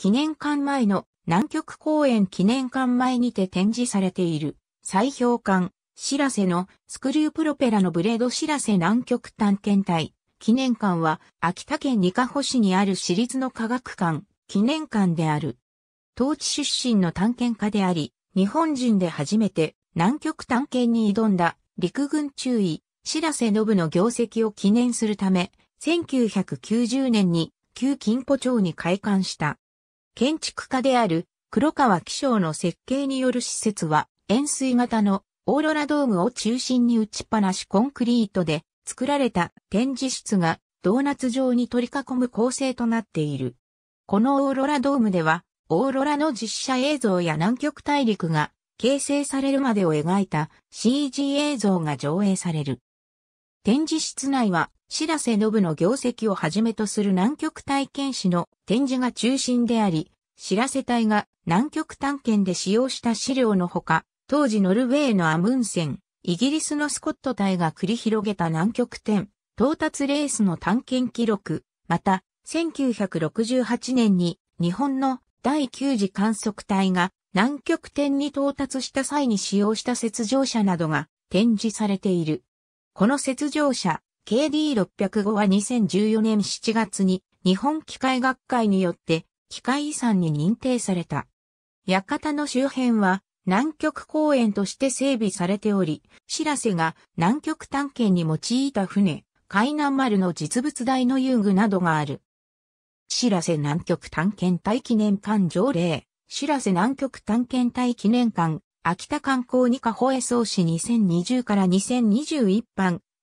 記念館前の南極公園記念館前にて展示されている、砕氷艦、しらせのスクリュープロペラのブレードしらせ南極探検隊。記念館は秋田県二カ穂市にある私立の科学館、記念館である。当地出身の探検家であり、日本人で初めて南極探検に挑んだ陸軍中尉、白瀬信の業績を記念するため、1990年に旧金庫町に開館した。建築家である黒川紀章の設計による施設は、円錐型のオーロラドームを中心に打ちっぱなしコンクリートで作られた展示室がドーナツ状に取り囲む構成となっている。このオーロラドームでは、オーロラの実写映像や南極大陸が形成されるまでを描いた CG 映像が上映される。展示室内は、白瀬信の業績をはじめとする南極体験士の展示が中心であり、白瀬隊が南極探検で使用した資料のほか、当時ノルウェーのアムンセン、イギリスのスコット隊が繰り広げた南極点、到達レースの探検記録、また、1968年に日本の第9次観測隊が南極点に到達した際に使用した雪上車などが展示されている。この雪上車 KD605 は2014年7月に日本機械学会によって機械遺産に認定された。館の周辺は南極公園として整備されており、しらせが南極探検に用いた船、海南丸の実物大の遊具などがある。しらせ南極探検隊記念館条例、しらせ南極探検隊記念館秋田観光二課保衛総氏2020から2 0 2 1一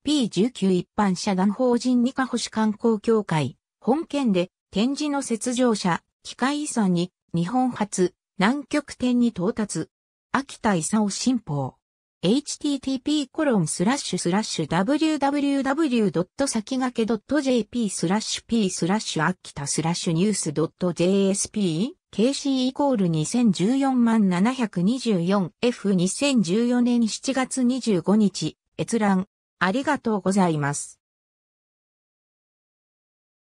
P19 一般社団法人二課保守観光協会、本県で展示の雪上車、機械遺産に日本初、南極点に到達。秋田尾新報。http コロンスラッシュスラッシュ www. a k e .jp スラッシュ p スラッシュ秋田スラッシュニュース .jsp KC イコール2014万 724F2014 年7月25日、閲覧、ありがとうございます。